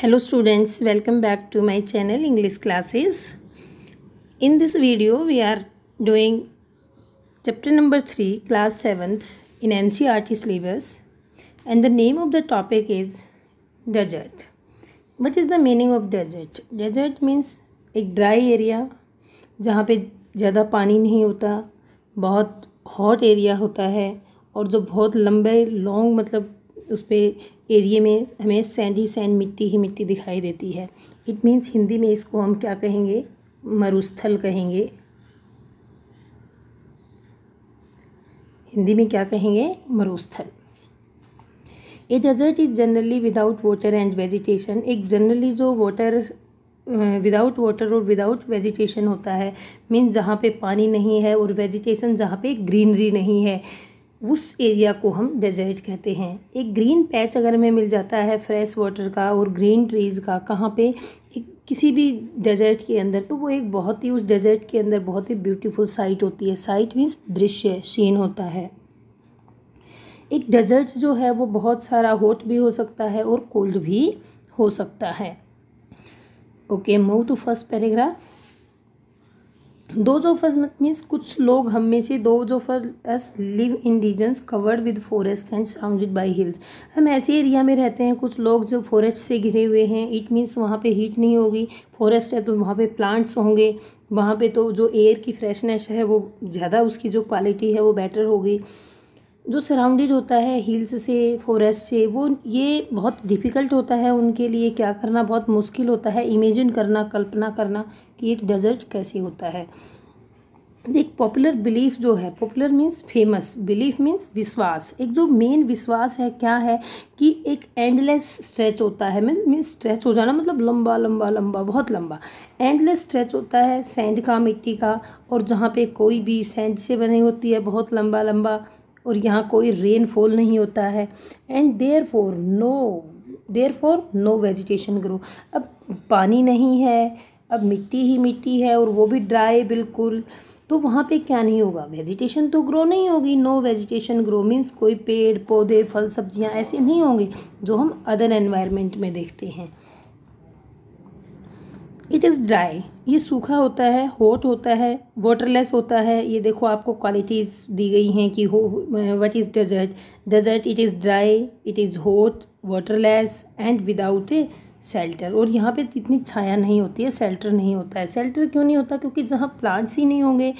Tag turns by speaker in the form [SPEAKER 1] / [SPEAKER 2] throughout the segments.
[SPEAKER 1] hello students welcome back to my channel english classes in this video we are doing chapter number 3 class 7th in ncrt syllabus and the name of the topic is desert what is the meaning of desert desert means एक dry area जहाँ पे ज़्यादा पानी नहीं होता बहुत hot area होता है और जो बहुत लंबे लॉन्ग मतलब उस पर एरिए में हमें सैंडी सैंड मिट्टी ही मिट्टी दिखाई देती है इट मीन्स हिंदी में इसको हम क्या कहेंगे मरुस्थल कहेंगे हिंदी में क्या कहेंगे मरुस्थल a desert is generally without water and vegetation एक जनरली जो वाटर विदाउट वाटर और विदाउट वेजिटेशन होता है मीन्स जहाँ पे पानी नहीं है और वेजिटेशन जहाँ पे ग्रीनरी नहीं है उस एरिया को हम डेजर्ट कहते हैं एक ग्रीन पैच अगर हमें मिल जाता है फ्रेश वाटर का और ग्रीन ट्रीज़ का कहाँ पे एक किसी भी डेजर्ट के अंदर तो वो एक बहुत ही उस डेजर्ट के अंदर बहुत ही ब्यूटीफुल साइट होती है साइट मीन्स दृश्य सीन होता है एक डेजर्ट जो है वो बहुत सारा हॉट भी हो सकता है और कोल्ड भी हो सकता है okay move to first paragraph दो जोफर्स मीन्स कुछ लोग हम में से दो एस live in regions covered with forest and surrounded by hills हम ऐसे एरिया में रहते हैं कुछ लोग जो फॉरेस्ट से घिरे हुए हैं इट मीन्स वहाँ पे हीट नहीं होगी फॉरेस्ट है तो वहाँ पे प्लांट्स होंगे वहाँ पे तो जो एयर की फ्रेशनेस है वो ज़्यादा उसकी जो क्वालिटी है वो बेटर होगी जो सराउंडेड होता है हिल्स से फॉरेस्ट से वो ये बहुत डिफ़िकल्ट होता है उनके लिए क्या करना बहुत मुश्किल होता है इमेजिन करना कल्पना करना कि एक डेजर्ट कैसे होता है एक पॉपुलर बिलीफ जो है popular means famous belief means विश्वास एक जो मेन विश्वास है क्या है कि एक एंडलेस स्ट्रेच होता है मीन मीन्स स्ट्रेच हो जाना मतलब लंबा लंबा लंबा बहुत लंबा एंडलेस स्ट्रेच होता है सैंड का मिट्टी का और जहाँ पे कोई भी सैंड से बनी होती है बहुत लंबा लंबा और यहाँ कोई रेनफॉल नहीं होता है and therefore no therefore no vegetation grow अब पानी नहीं है अब मिट्टी ही मिट्टी है और वो भी ड्राई बिल्कुल तो वहाँ पे क्या नहीं होगा वेजिटेशन तो ग्रो नहीं होगी नो वेजिटेशन ग्रो मीन्स कोई पेड़ पौधे फल सब्जियाँ ऐसे नहीं होंगे जो हम अदर एनवायरनमेंट में देखते हैं इट इज़ ड्राई ये सूखा होता है हॉट होता है वाटरलेस होता है ये देखो आपको क्वालिटीज़ दी गई हैं कि हो what is desert desert it is dry it is hot waterless and without a shelter और यहाँ पे इतनी छाया नहीं होती है सेल्टर नहीं होता है सेल्टर क्यों नहीं होता क्योंकि जहाँ प्लांट्स ही नहीं होंगे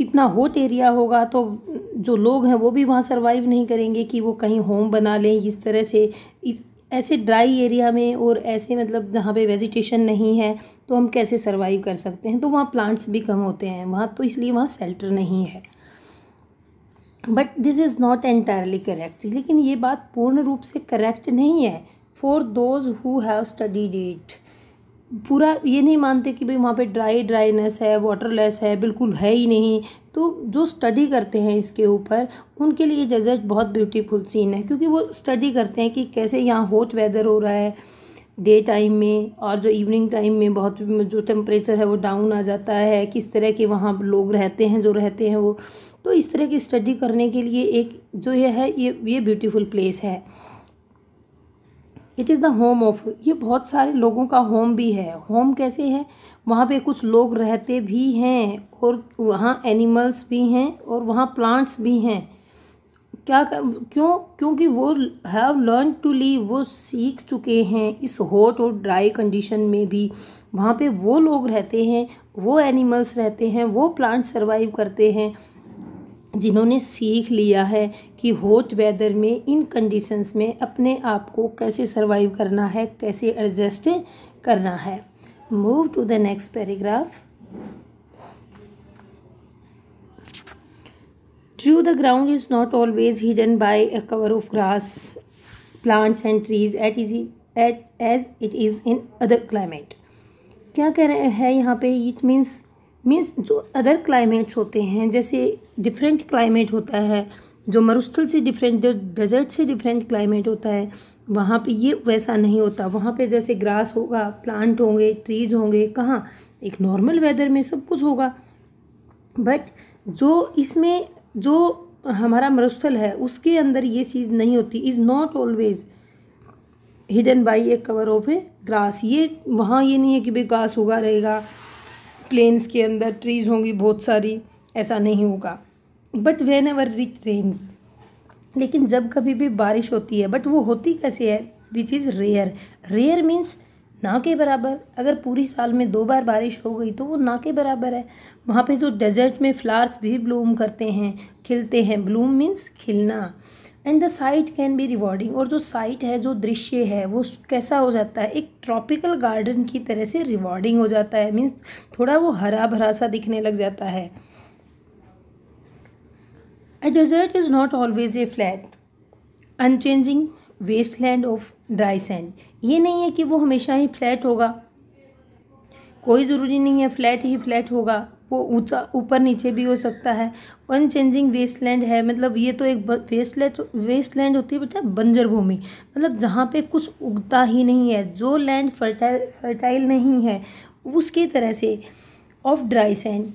[SPEAKER 1] इतना हॉट एरिया होगा तो जो लोग हैं वो भी वहाँ सर्वाइव नहीं करेंगे कि वो कहीं होम बना लें इस तरह से ऐसे ड्राई एरिया में और ऐसे मतलब जहाँ पे वेजिटेशन नहीं है तो हम कैसे सर्वाइव कर सकते हैं तो वहाँ प्लांट्स भी कम होते हैं वहाँ तो इसलिए वहाँ सेल्टर नहीं है but this is not entirely correct लेकिन ये बात पूर्ण रूप से करेक्ट नहीं है for those who have studied it पूरा ये नहीं मानते कि भाई वहाँ पे ड्राई ड्राईनेस है वाटरलेस है बिल्कुल है ही नहीं तो जो स्टडी करते हैं इसके ऊपर उनके लिए डेजर्ट बहुत ब्यूटीफुल सीन है क्योंकि वो स्टडी करते हैं कि कैसे यहाँ हॉट वेदर हो रहा है डे टाइम में और जो इवनिंग टाइम में बहुत जो टेम्परेचर है वो डाउन आ जाता है किस तरह के वहाँ लोग रहते हैं जो रहते हैं वो तो इस तरह की स्टडी करने के लिए एक जो ये है ये ये ब्यूटीफुल प्लेस है it is the home of ये बहुत सारे लोगों का होम भी है होम कैसे है वहाँ पे कुछ लोग रहते भी हैं और वहाँ एनिमल्स भी हैं और वहाँ प्लांट्स भी हैं क्या क्यों क्योंकि वो हैव लर्न टू लीव वो सीख चुके हैं इस हॉट और ड्राई कंडीशन में भी वहाँ पे वो लोग रहते हैं वो एनिमल्स रहते हैं वो प्लांट्स सर्वाइव करते हैं जिन्होंने सीख लिया है कि हॉट वेदर में इन कंडीशंस में अपने आप को कैसे सर्वाइव करना है कैसे एडजस्ट करना है move to the next paragraph true the ground is not always hidden by a cover of grass plants and trees at is at as it is in other climate क्या कह रहे हैं यहाँ पे इट मीन्स मीन्स जो other climates होते हैं जैसे डिफरेंट क्लाइमेट होता है जो मरुस्थल से डिफरेंट जो डेजर्ट से डिफरेंट क्लाइमेट होता है वहाँ पे ये वैसा नहीं होता वहाँ पे जैसे ग्रास होगा प्लांट होंगे ट्रीज होंगे कहाँ एक नॉर्मल वेदर में सब कुछ होगा बट जो इसमें जो हमारा मरुस्थल है उसके अंदर ये चीज़ नहीं होती is not always hidden by a cover of a grass ये वहाँ ये नहीं है कि भाई घास होगा रहेगा प्लेन्स के अंदर ट्रीज होंगी बहुत सारी ऐसा नहीं होगा but whenever rich rains लेकिन जब कभी भी बारिश होती है बट वो होती कैसे है which is rare rare means ना के बराबर अगर पूरी साल में दो बार बारिश हो गई तो वो ना के बराबर है वहाँ पे जो डेजर्ट में फ्लावर्स भी ब्लूम करते हैं खिलते हैं ब्लूम मीन्स खिलना and the sight can be rewarding और जो साइट है जो दृश्य है वो कैसा हो जाता है एक ट्रॉपिकल गार्डन की तरह से रिवॉर्डिंग हो जाता है मीन्स थोड़ा वो हरा भरा सा दिखने लग जाता है desert is not always a flat unchanging wasteland of dry sand ये नहीं है कि वो हमेशा ही फ्लैट होगा कोई ज़रूरी नहीं है फ्लैट ही फ्लैट होगा वो ऊंचा ऊपर नीचे भी हो सकता है अनचेंजिंग चेंजिंग वेस्टलैंड है मतलब ये तो एक वेस्टलैंड वेस्टलैंड होती है बेटा बंजर भूमि मतलब जहाँ पे कुछ उगता ही नहीं है जो लैंड फर्टाइल फर्टाइल नहीं है उसकी तरह से of dry sand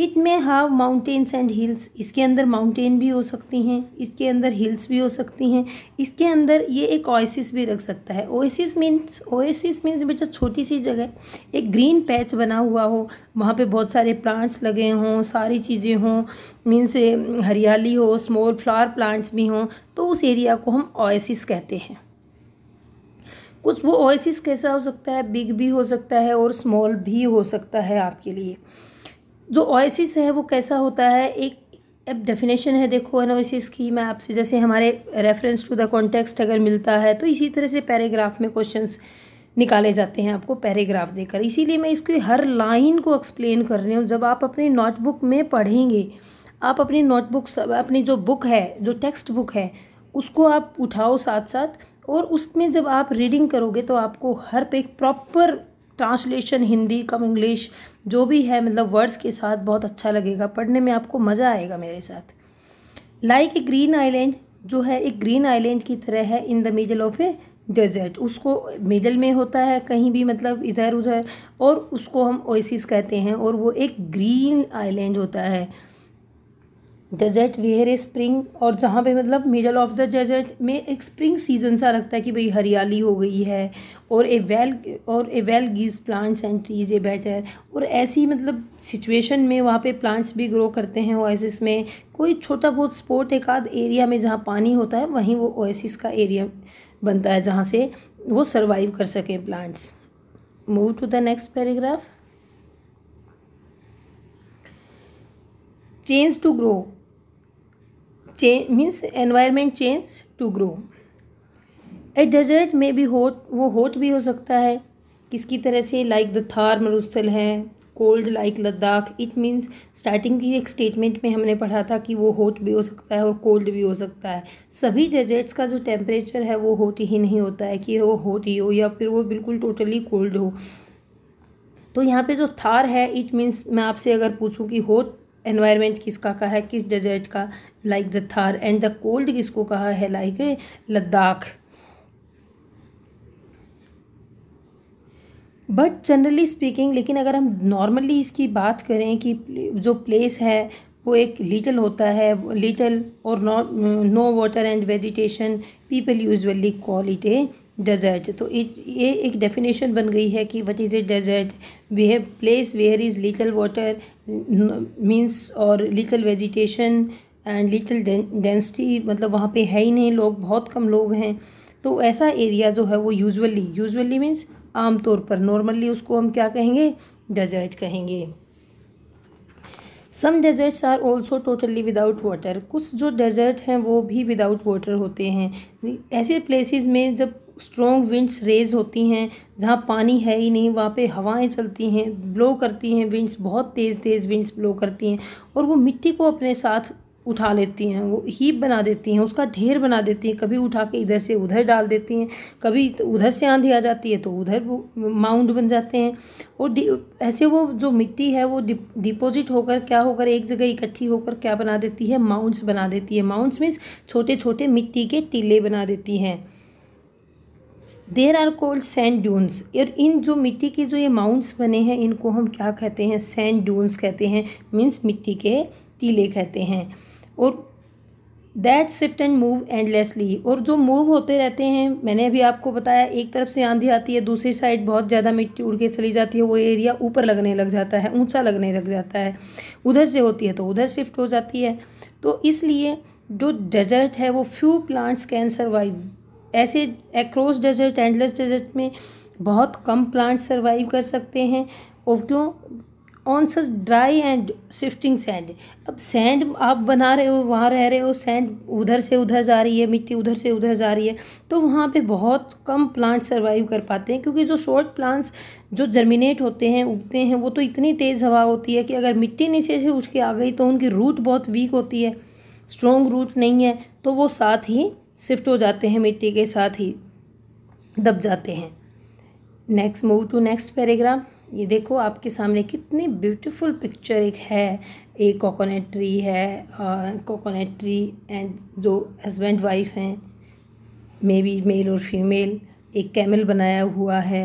[SPEAKER 1] it may have mountains and hills इसके अंदर माउंटेन भी हो सकती हैं इसके अंदर हिल्स भी हो सकती हैं इसके अंदर ये एक ओएसिस भी रख सकता है ओएसिस मीन्स ओएसिस मीन्स बेटा छोटी सी जगह एक ग्रीन पैच बना हुआ हो वहाँ पे बहुत सारे प्लांट्स लगे हों सारी चीज़ें हों मीन्स हरियाली हो स्मॉल फ्लावर प्लांट्स भी हों तो उस एरिया को हम ओएसिस कहते हैं कुछ वो ओएसिस कैसा हो सकता है बिग भी हो सकता है और स्मॉल भी हो सकता है आपके लिए जो ओएसिस है वो कैसा होता है एक अब डेफिनेशन है देखो एन ओएसिस की मैं आपसे जैसे हमारे रेफरेंस टू द कॉन्टेक्स्ट अगर मिलता है तो इसी तरह से पैराग्राफ में क्वेश्चंस निकाले जाते हैं आपको पैराग्राफ देकर इसीलिए मैं इसकी हर लाइन को एक्सप्लेन कर रही हूँ जब आप अपनी नोटबुक में पढ़ेंगे आप अपनी नोटबुक अपनी जो बुक है जो टेक्स्ट बुक है उसको आप उठाओ साथ साथ और उसमें जब आप रीडिंग करोगे तो आपको हर पे एक proper translation Hindi cum English जो भी है मतलब वर्ड्स के साथ बहुत अच्छा लगेगा पढ़ने में आपको मज़ा आएगा मेरे साथ लाइक ए ग्रीन आइलैंड जो है एक ग्रीन आइलैंड की तरह है in the middle of a desert उसको मिडल में होता है कहीं भी मतलब इधर उधर और उसको हम ओसिस कहते हैं और वो एक ग्रीन आइलैंड होता है डेजर्ट वेयर ए स्प्रिंग और जहाँ पे मतलब मिडल ऑफ द डेजर्ट में एक स्प्रिंग सीजन सा लगता है कि भाई हरियाली हो गई है और ए वेल और a well gives plants and trees a better और ऐसी मतलब सिचुएशन में वहाँ पे प्लांट्स भी ग्रो करते हैं ओएसिस में कोई छोटा बहुत स्पॉट एक आध एरिया में जहाँ पानी होता है वहीं वो ओएसिस का एरिया बनता है जहाँ से वो सर्वाइव कर सकें plants move to the next paragraph change to grow चें means environment change to grow a desert में भी होट वो होट भी हो सकता है किसकी तरह से लाइक द थार मरुस्थल है cold like Ladakh it means starting की एक स्टेटमेंट में हमने पढ़ा था कि वो होट भी हो सकता है और कोल्ड भी हो सकता है सभी डेजर्ट्स का जो टेम्परेचर है वो होट ही नहीं होता है कि वो होट ही हो या फिर वो बिल्कुल टोटली कोल्ड हो तो यहाँ पे जो थार है इट मीन्स मैं आपसे अगर पूछूँ कि होट एनवायरनमेंट किसका कहा है किस डेजर्ट का like the Thar and the cold किसको कहा है like Ladakh but generally speaking लेकिन अगर हम नॉर्मली इसकी बात करें कि जो प्लेस है वो एक लिटल होता है लिटल और no water and vegetation people usually call it a desert तो ये एक डेफिनेशन बन गई है कि what is a desert we have place where is little water means और little vegetation and little density मतलब वहाँ पे है ही नहीं लोग बहुत कम लोग हैं तो ऐसा एरिया जो है वो यूजअली यूजअली मीन्स आमतौर पर नॉर्मली उसको हम क्या कहेंगे डेजर्ट कहेंगे some deserts are also totally without water कुछ जो डेजर्ट हैं वो भी विदाउट वाटर होते हैं ऐसे प्लेसेस में जब स्ट्रॉन्ग विंड्स रेज होती हैं जहाँ पानी है ही नहीं वहाँ पे हवाएं चलती हैं ब्लो करती हैं विंड्स बहुत तेज़ तेज़ विंड्स ब्लो करती हैं और वो मिट्टी को अपने साथ उठा लेती हैं वो हीप बना देती हैं उसका ढेर बना देती हैं कभी उठा के इधर से उधर डाल देती हैं कभी उधर से आंधी आ जाती है तो उधर माउंड बन जाते हैं और ऐसे वो जो मिट्टी है वो डिपोजिट होकर क्या होकर एक जगह इकट्ठी होकर क्या बना देती है माउंट्स बना देती है माउंट्स मीन्स छोटे छोटे मिट्टी के टीले बना देती हैं there are cold sand dunes और इन जो मिट्टी के जो ये माउंट्स बने हैं इनको हम क्या कहते हैं सैंड ड्यून्स कहते हैं मीन्स मिट्टी के टीले कहते हैं और that shift and move endlessly और जो मूव होते रहते हैं मैंने अभी आपको बताया एक तरफ से आंधी आती है दूसरी साइड बहुत ज़्यादा मिट्टी उड़ के चली जाती है वो एरिया ऊपर लगने लग जाता है ऊंचा लगने लग जाता है उधर से होती है तो उधर शिफ्ट हो जाती है तो इसलिए जो डेजर्ट है वो फ्यू प्लांट्स कैन सर्वाइव ऐसे एक्रॉस डेजर्ट एंडलेस डेजर्ट में बहुत कम प्लांट्स सर्वाइव कर सकते हैं और क्यों on such dry and shifting sand अब सैंड आप बना रहे हो वहाँ रह रहे हो सैंड उधर से उधर जा रही है मिट्टी उधर से उधर जा रही है तो वहाँ पे बहुत कम प्लांट सर्वाइव कर पाते हैं क्योंकि जो शॉर्ट प्लांट्स जो जर्मिनेट होते हैं उगते हैं वो तो इतनी तेज़ हवा होती है कि अगर मिट्टी नीचे से उठ के आ गई तो उनकी रूट बहुत वीक होती है स्ट्रॉन्ग रूट नहीं है तो वो साथ ही शिफ्ट हो जाते हैं मिट्टी के साथ ही दब जाते हैं next move to next paragraph ये देखो आपके सामने कितनी ब्यूटीफुल पिक्चर एक है एक कोकोनट ट्री है कोकोनट ट्री एंड जो हस्बैंड वाइफ हैं मे बी मेल और फीमेल एक कैमल बनाया हुआ है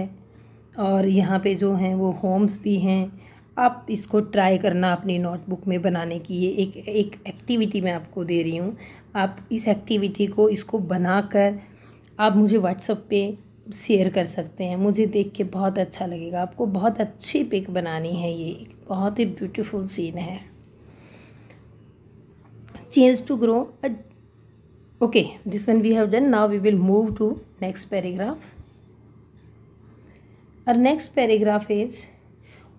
[SPEAKER 1] और यहाँ पे जो हैं वो होम्स भी हैं आप इसको ट्राई करना अपनी नोटबुक में बनाने की ये एक एक एक्टिविटी मैं आपको दे रही हूँ आप इस एक्टिविटी को इसको बनाकर आप मुझे व्हाट्सअप पे शेयर कर सकते हैं मुझे देख के बहुत अच्छा लगेगा आपको बहुत अच्छी पिक बनानी है ये एक बहुत ही ब्यूटीफुल सीन है change to grow okay this one we have done now we will move to next paragraph और next paragraph is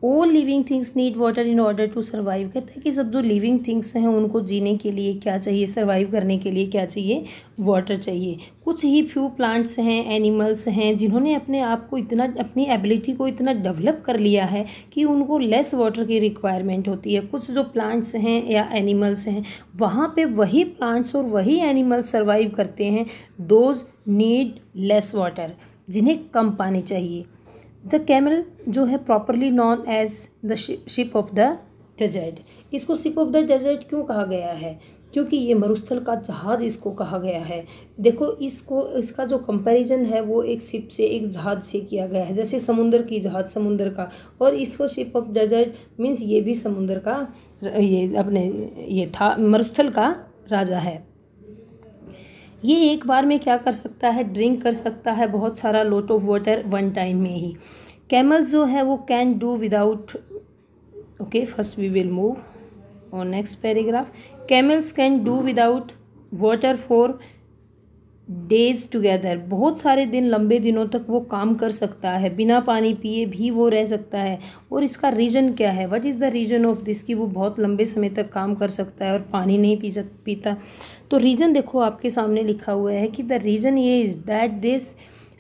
[SPEAKER 1] all living things need water in order to survive कहता है कि सब जो लिविंग थिंग्स हैं उनको जीने के लिए क्या चाहिए सर्वाइव करने के लिए क्या चाहिए वाटर चाहिए कुछ ही फ्यू प्लांट्स हैं एनिमल्स हैं जिन्होंने अपने आप को इतना अपनी एबिलिटी को इतना डेवलप कर लिया है कि उनको लेस वाटर की रिक्वायरमेंट होती है कुछ जो प्लांट्स हैं या एनिमल्स हैं वहाँ पर वही प्लांट्स और वही एनिमल्स सर्वाइव करते हैं दोज नीड लेस वाटर जिन्हें कम पानी चाहिए द कैमल जो है properly known as the ship of the desert इसको शिप ऑफ द डेजर्ट क्यों कहा गया है क्योंकि ये मरुस्थल का जहाज इसको कहा गया है देखो इसको इसका जो कंपैरिजन है वो एक शिप से एक जहाज से किया गया है जैसे समुंदर की जहाज समुंदर का और इसको शिप ऑफ डेजर्ट मीन्स ये भी समुंदर का ये अपने ये था मरुस्थल का राजा है ये एक बार में क्या कर सकता है ड्रिंक कर सकता है बहुत सारा lot of water one time में ही कैमल जो है वो can do without okay first we will move और next paragraph camels can do without water for days together बहुत सारे दिन लंबे दिनों तक वो काम कर सकता है बिना पानी पिए भी वो रह सकता है और इसका रीज़न क्या है what is the reason of this कि वो बहुत लंबे समय तक काम कर सकता है और पानी नहीं पी सक पीता तो रीज़न देखो आपके सामने लिखा हुआ है कि द रीज़न ये is that this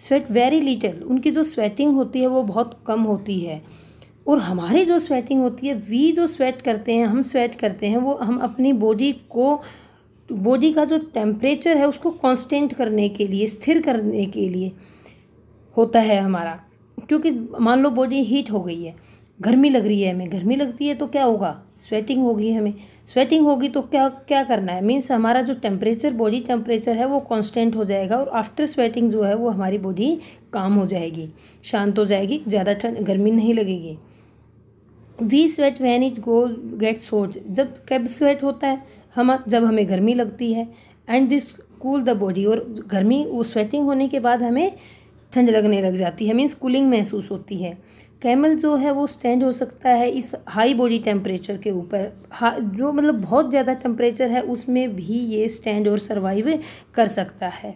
[SPEAKER 1] sweat very little उनकी जो स्वेटिंग होती है वो बहुत कम होती है और हमारी जो स्वेटिंग होती है वी जो स्वेट करते हैं हम स्वेट करते हैं वो हम अपनी बॉडी को बॉडी का जो टेम्परेचर है उसको कांस्टेंट करने के लिए स्थिर करने के लिए होता है हमारा क्योंकि मान लो बॉडी हीट हो गई है गर्मी लग रही है हमें गर्मी लगती है तो क्या होगा स्वेटिंग होगी हमें स्वेटिंग होगी तो क्या क्या करना है मीन्स हमारा जो टेम्परेचर बॉडी टेम्परेचर है वो कांस्टेंट हो जाएगा और आफ्टर स्वेटिंग जो है वो हमारी बॉडी काम हो जाएगी शांत हो जाएगी ज़्यादा ठंड गर्मी नहीं लगेगी we sweat when it go get hot जब कब स्वेट होता है हम जब हमें गर्मी लगती है and this cool the body और गर्मी वो स्वेटिंग होने के बाद हमें ठंड लगने लग जाती है मीन्स कूलिंग महसूस होती है कैमल जो है वो स्टैंड हो सकता है इस हाई बॉडी टेम्परेचर के ऊपर जो मतलब बहुत ज़्यादा टेम्परेचर है उसमें भी ये स्टैंड और सर्वाइव कर सकता है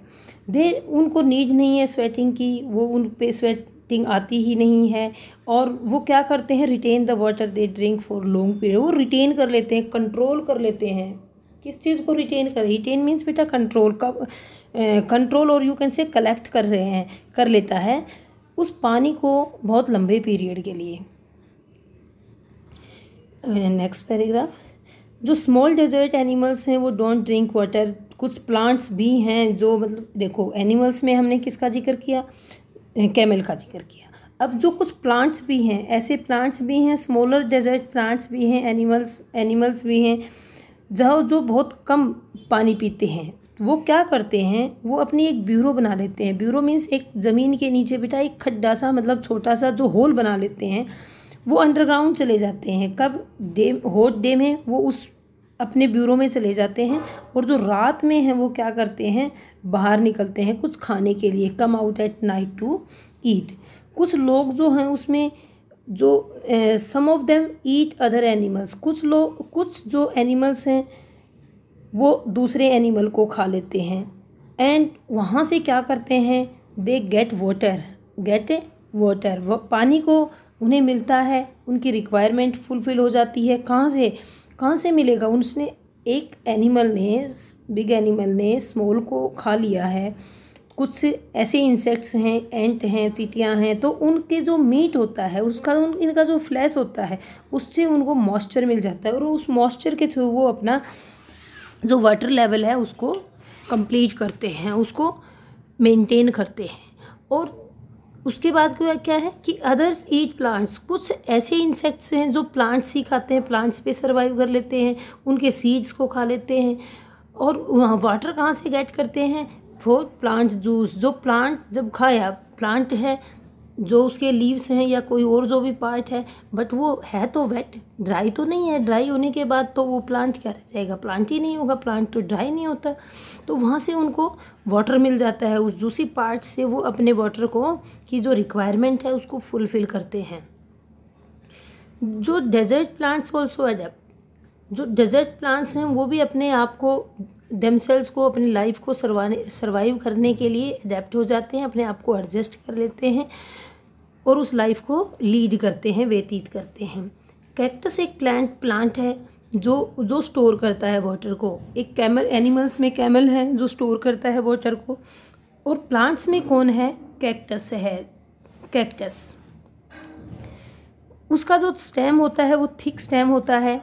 [SPEAKER 1] दे उनको नीड नहीं है स्वेटिंग की वो उन पे स्वेटिंग आती ही नहीं है और वो क्या करते हैं retain the water they drink for long period वो रिटेन कर लेते हैं कंट्रोल कर लेते हैं किस चीज़ को रिटेन कर रिटेन मीन्स बेटा कंट्रोल का कंट्रोल और यू कैन से कलेक्ट कर रहे हैं कर लेता है उस पानी को बहुत लंबे पीरियड के लिए नेक्स्ट पैराग्राफ जो स्मॉल डेजर्ट एनिमल्स हैं वो डोंट ड्रिंक वाटर कुछ प्लांट्स भी हैं जो मतलब देखो एनिमल्स में हमने किसका जिक्र किया कैमल का जिक्र किया अब जो कुछ प्लांट्स भी हैं ऐसे प्लांट्स भी हैं स्मॉलर डेजर्ट प्लांट्स भी हैं एनिमल्स एनिमल्स भी हैं जहाँ जो बहुत कम पानी पीते हैं वो क्या करते हैं वो अपनी एक ब्यूरो बना लेते हैं ब्यूरो मीन्स एक ज़मीन के नीचे बेटा एक खड्डा सा मतलब छोटा सा जो होल बना लेते हैं वो अंडरग्राउंड चले जाते हैं कब डेम होट डेम है वो उस अपने ब्यूरो में चले जाते हैं और जो रात में हैं वो क्या करते हैं बाहर निकलते हैं कुछ खाने के लिए come out at night to eat कुछ लोग जो हैं उसमें जो some of them eat other animals कुछ लोग कुछ जो एनिमल्स हैं वो दूसरे एनिमल को खा लेते हैं एंड वहाँ से क्या करते हैं they get water get water पानी को उन्हें मिलता है उनकी रिक्वायरमेंट फुलफ़िल हो जाती है कहाँ से कहाँ से मिलेगा उसने एक एनिमल ने बिग एनिमल ने स्मॉल को खा लिया है कुछ ऐसे इंसेक्ट्स हैं एंट हैं चीटियाँ हैं तो उनके जो मीट होता है उसका उन इनका जो फ्लैश होता है उससे उनको मॉइस्चर मिल जाता है और उस मॉइस्चर के थ्रू वो अपना जो वाटर लेवल है उसको कंप्लीट करते हैं उसको मेंटेन करते हैं और उसके बाद क्या क्या है कि अदर्स ईट प्लांट्स कुछ ऐसे इंसेक्ट्स हैं जो प्लांट्स ही खाते हैं प्लांट्स पे सर्वाइव कर लेते हैं उनके सीड्स को खा लेते हैं और वहाँ वाटर कहाँ से गेट करते हैं फॉर प्लांट जूस जो प्लांट जब खाया प्लांट है जो उसके लीव्स हैं या कोई और जो भी पार्ट है बट वो है तो वेट ड्राई तो नहीं है ड्राई होने के बाद तो वो प्लांट क्या रह जाएगा प्लांट ही नहीं होगा प्लांट तो ड्राई नहीं होता तो वहाँ से उनको वाटर मिल जाता है उस जूसी पार्ट से वो अपने वाटर को की जो रिक्वायरमेंट है उसको फुलफ़िल करते हैं जो डेजर्ट प्लांट्स ऑल्सो एडेप्ट जो डेजर्ट प्लांट्स हैं वो भी अपने आप को डेमसेल्स को अपनी लाइफ को सरवाने सर्वाइव करने के लिए अडेप्ट हो जाते हैं अपने आप को एडजस्ट कर लेते हैं और उस लाइफ को लीड करते हैं व्यतीत करते हैं कैक्टस एक प्लांट प्लांट है जो जो स्टोर करता है वाटर को एक कैमल एनिमल्स में कैमल है जो स्टोर करता है वाटर को और प्लांट्स में कौन है कैक्टस है कैक्टस उसका जो स्टेम होता है वो थिक स्टेम होता है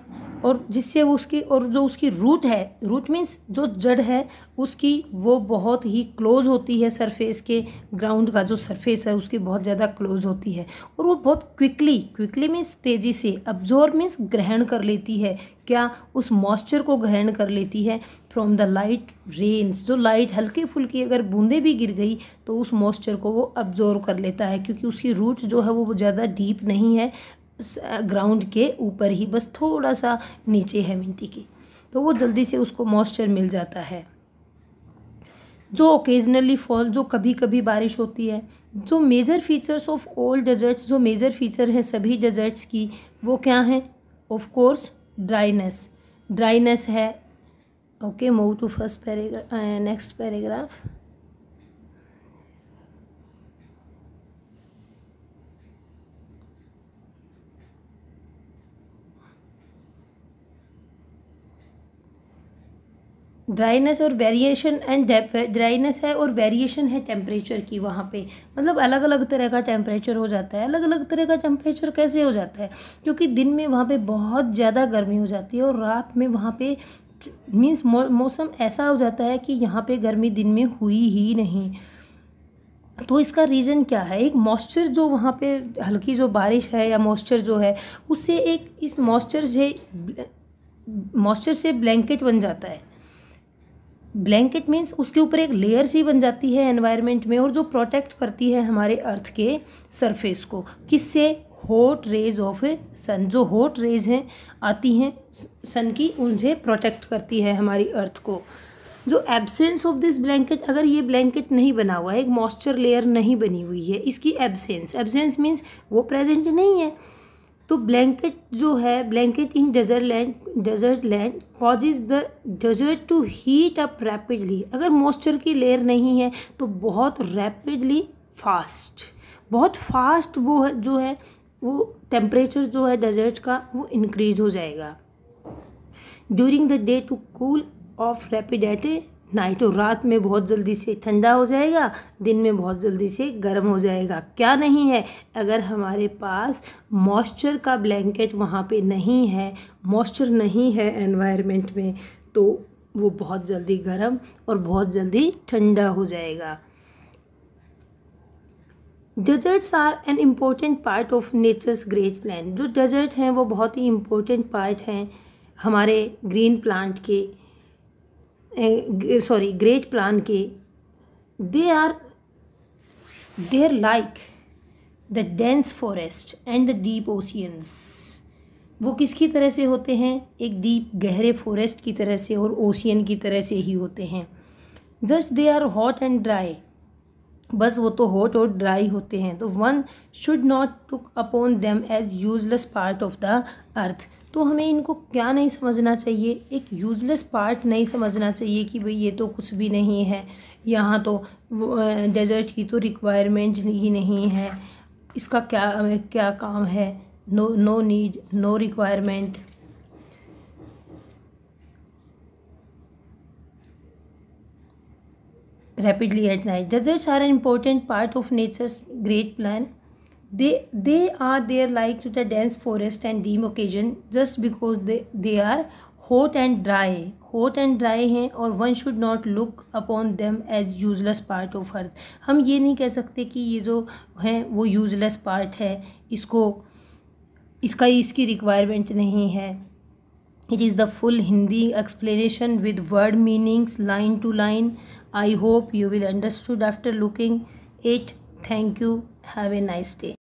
[SPEAKER 1] और जिससे उसकी और जो उसकी रूट है रूट मीन्स जो जड़ है उसकी वो बहुत ही क्लोज होती है सरफेस के ग्राउंड का जो सरफेस है उसकी बहुत ज़्यादा क्लोज होती है और वो बहुत क्विकली क्विकली मीन्स तेज़ी से अब्जॉर्ब मीन्स ग्रहण कर लेती है क्या उस मॉइस्चर को ग्रहण कर लेती है फ्रॉम द लाइट रेन्स जो लाइट हल्के फुल्की अगर बूंदे भी गिर गई तो उस मॉइस्चर को वो अब्ज़ोर्व कर लेता है क्योंकि उसकी रूट जो है वो ज़्यादा डीप नहीं है ग्राउंड के ऊपर ही बस थोड़ा सा नीचे है मिट्टी के तो वो जल्दी से उसको मॉइस्चर मिल जाता है जो ओकेजनली फॉल जो कभी कभी बारिश होती है जो major features of all deserts जो मेजर फीचर हैं सभी डेजर्ट्स की वो क्या हैं ऑफ कोर्स ड्राइनेस ड्राइनेस है okay move to first paragraph next paragraph dryness और वेरिएशन एंड ड्राइनेस है और वेरिएशन है टेम्परेचर की वहाँ पे मतलब अलग अलग तरह का टेम्परेचर हो जाता है अलग अलग तरह का टेम्परेचर कैसे हो जाता है क्योंकि दिन में वहाँ पे बहुत ज़्यादा गर्मी हो जाती है और रात में वहाँ पे मीन्स मौसम ऐसा हो जाता है कि यहाँ पे गर्मी दिन में हुई ही नहीं तो इसका रीज़न क्या है एक मॉइस्चर जो वहाँ पे हल्की जो बारिश है या मॉइस्चर जो है उससे एक इस मॉइस्चर से मॉइस्चर से ब्लैंकेट बन जाता है ब्लैंकेट मीन्स उसके ऊपर एक लेयर सी बन जाती है एनवायरनमेंट में और जो प्रोटेक्ट करती है हमारे अर्थ के सरफेस को किससे हॉट रेज ऑफ सन जो हॉट रेज हैं आती हैं सन की उनसे प्रोटेक्ट करती है हमारी अर्थ को जो एब्सेंस ऑफ दिस ब्लैंकेट अगर ये ब्लैंकेट नहीं बना हुआ है एक मॉइस्चर लेयर नहीं बनी हुई है इसकी एब्सेंस एब्सेंस मीन्स वो प्रेजेंट नहीं है तो ब्लैंकेट जो है blanket in desert land desert land cause is the desert to heat up rapidly अगर मॉइस्चर की लेयर नहीं है तो बहुत रैपिडली फास्ट बहुत फास्ट वो है जो है वो टेम्परेचर जो है डेजर्ट का वो इंक्रीज हो जाएगा during the day to cool off rapid at a night और तो रात में बहुत जल्दी से ठंडा हो जाएगा दिन में बहुत जल्दी से गर्म हो जाएगा क्या नहीं है अगर हमारे पास मॉइस्चर का ब्लैंकेट वहाँ पे नहीं है मॉइस्चर नहीं है एनवायरनमेंट में तो वो बहुत जल्दी गर्म और बहुत जल्दी ठंडा हो जाएगा deserts are an important part of nature's great plan जो डेजर्ट हैं वो बहुत ही इम्पोर्टेंट पार्ट हैं हमारे ग्रीन प्लांट के सॉरी ग्रेट प्लान के they are there like the dense forest and the deep oceans वो किसकी तरह से होते हैं एक डीप गहरे फॉरेस्ट की तरह से और ओशियन की तरह से ही होते हैं just they are hot and dry बस वो तो हॉट और ड्राई होते हैं तो one should not look upon them as useless part of the earth तो हमें इनको क्या नहीं समझना चाहिए एक यूज़लेस पार्ट नहीं समझना चाहिए कि भाई ये तो कुछ भी नहीं है यहाँ तो डेजर्ट की तो रिक्वायरमेंट ही नहीं है इसका क्या क्या काम है no no need no requirement rapidly at night deserts are an important part of nature's great plan they they are there like to the dense forest and democation just because they they are hot and dry hot and dry हैं और one should not look upon them as useless part of earth हम ये नहीं कह सकते कि ये जो हैं वो यूजलेस पार्ट है इसको इसका इसकी रिक्वायरमेंट नहीं है it is the full Hindi explanation with word meanings line to line I hope you will understood after looking it thank you have a nice day